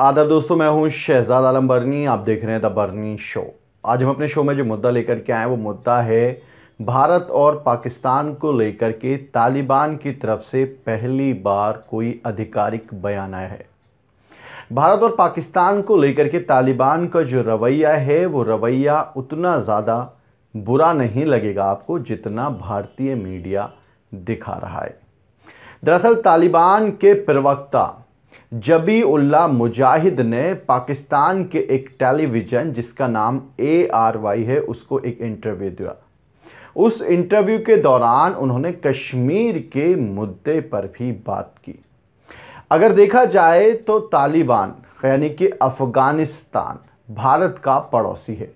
आदर दोस्तों मैं हूं शहजाद आलम बर्नी आप देख रहे हैं द बर्नी शो आज हम अपने शो में जो मुद्दा लेकर के आए वो मुद्दा है भारत और पाकिस्तान को लेकर के तालिबान की तरफ से पहली बार कोई आधिकारिक बयान आया है भारत और पाकिस्तान को लेकर के तालिबान का जो रवैया है वो रवैया उतना ज़्यादा बुरा नहीं लगेगा आपको जितना भारतीय मीडिया दिखा रहा है दरअसल तालिबान के प्रवक्ता जबी उल्ला मुजाहिद ने पाकिस्तान के एक टेलीविज़न जिसका नाम ए आर वाई है उसको एक इंटरव्यू दिया उस इंटरव्यू के दौरान उन्होंने कश्मीर के मुद्दे पर भी बात की अगर देखा जाए तो तालिबान यानी कि अफ़गानिस्तान भारत का पड़ोसी है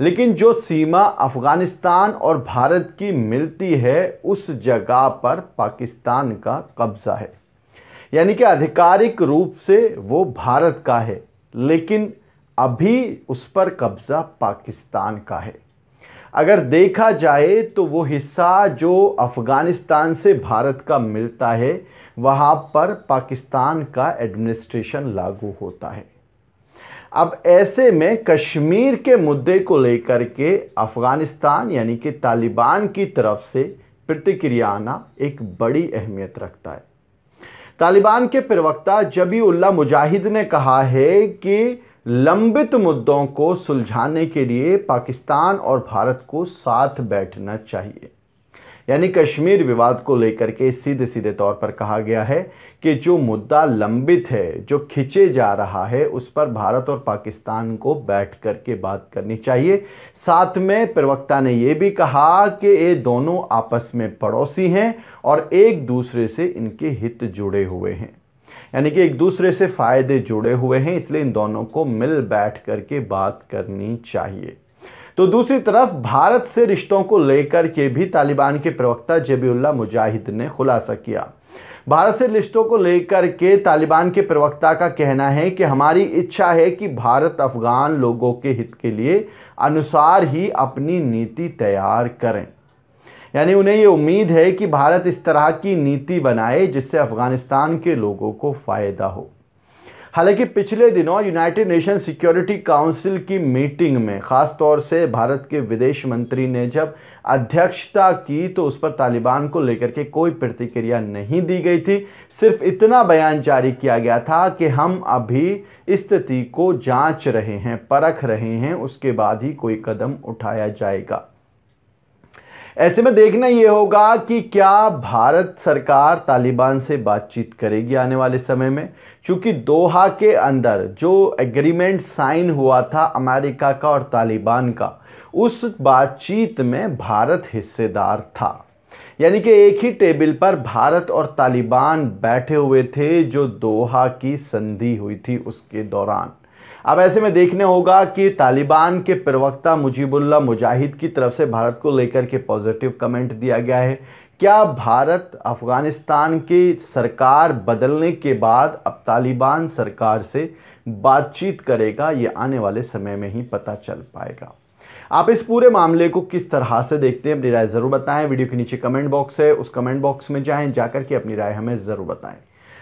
लेकिन जो सीमा अफ़गानिस्तान और भारत की मिलती है उस जगह पर पाकिस्तान का कब्ज़ा है यानी कि आधिकारिक रूप से वो भारत का है लेकिन अभी उस पर कब्ज़ा पाकिस्तान का है अगर देखा जाए तो वो हिस्सा जो अफ़गानिस्तान से भारत का मिलता है वहाँ पर पाकिस्तान का एडमिनिस्ट्रेशन लागू होता है अब ऐसे में कश्मीर के मुद्दे को लेकर के अफ़गानिस्तान यानी कि तालिबान की तरफ से प्रतिक्रिया आना एक बड़ी अहमियत रखता है तालिबान के प्रवक्ता जबीउल्ला मुजाहिद ने कहा है कि लंबित मुद्दों को सुलझाने के लिए पाकिस्तान और भारत को साथ बैठना चाहिए यानी कश्मीर विवाद को लेकर के सीधे सीधे तौर पर कहा गया है कि जो मुद्दा लंबित है जो खिंचे जा रहा है उस पर भारत और पाकिस्तान को बैठ कर के बात करनी चाहिए साथ में प्रवक्ता ने यह भी कहा कि ये दोनों आपस में पड़ोसी हैं और एक दूसरे से इनके हित जुड़े हुए हैं यानी कि एक दूसरे से फ़ायदे जुड़े हुए हैं इसलिए इन दोनों को मिल बैठ करके बात करनी चाहिए तो दूसरी तरफ भारत से रिश्तों को लेकर के भी तालिबान के प्रवक्ता जबीउल्ला मुजाहिद ने खुलासा किया भारत से रिश्तों को लेकर के तालिबान के प्रवक्ता का कहना है कि हमारी इच्छा है कि भारत अफगान लोगों के हित के लिए अनुसार ही अपनी नीति तैयार करें यानी उन्हें ये उम्मीद है कि भारत इस तरह की नीति बनाए जिससे अफ़गानिस्तान के लोगों को फ़ायदा हो हालांकि पिछले दिनों यूनाइटेड नेशन सिक्योरिटी काउंसिल की मीटिंग में ख़ास तौर से भारत के विदेश मंत्री ने जब अध्यक्षता की तो उस पर तालिबान को लेकर के कोई प्रतिक्रिया नहीं दी गई थी सिर्फ इतना बयान जारी किया गया था कि हम अभी स्थिति को जांच रहे हैं परख रहे हैं उसके बाद ही कोई कदम उठाया जाएगा ऐसे में देखना ये होगा कि क्या भारत सरकार तालिबान से बातचीत करेगी आने वाले समय में क्योंकि दोहा के अंदर जो एग्रीमेंट साइन हुआ था अमेरिका का और तालिबान का उस बातचीत में भारत हिस्सेदार था यानी कि एक ही टेबल पर भारत और तालिबान बैठे हुए थे जो दोहा की संधि हुई थी उसके दौरान अब ऐसे में देखने होगा कि तालिबान के प्रवक्ता मुजीबुल्ला मुजाहिद की तरफ से भारत को लेकर के पॉजिटिव कमेंट दिया गया है क्या भारत अफ़गानिस्तान की सरकार बदलने के बाद अब तालिबान सरकार से बातचीत करेगा ये आने वाले समय में ही पता चल पाएगा आप इस पूरे मामले को किस तरह से देखते हैं अपनी राय ज़रूर बताएं वीडियो के नीचे कमेंट बॉक्स है उस कमेंट बॉक्स में जाएं जाकर के अपनी राय हमें ज़रूर बताएं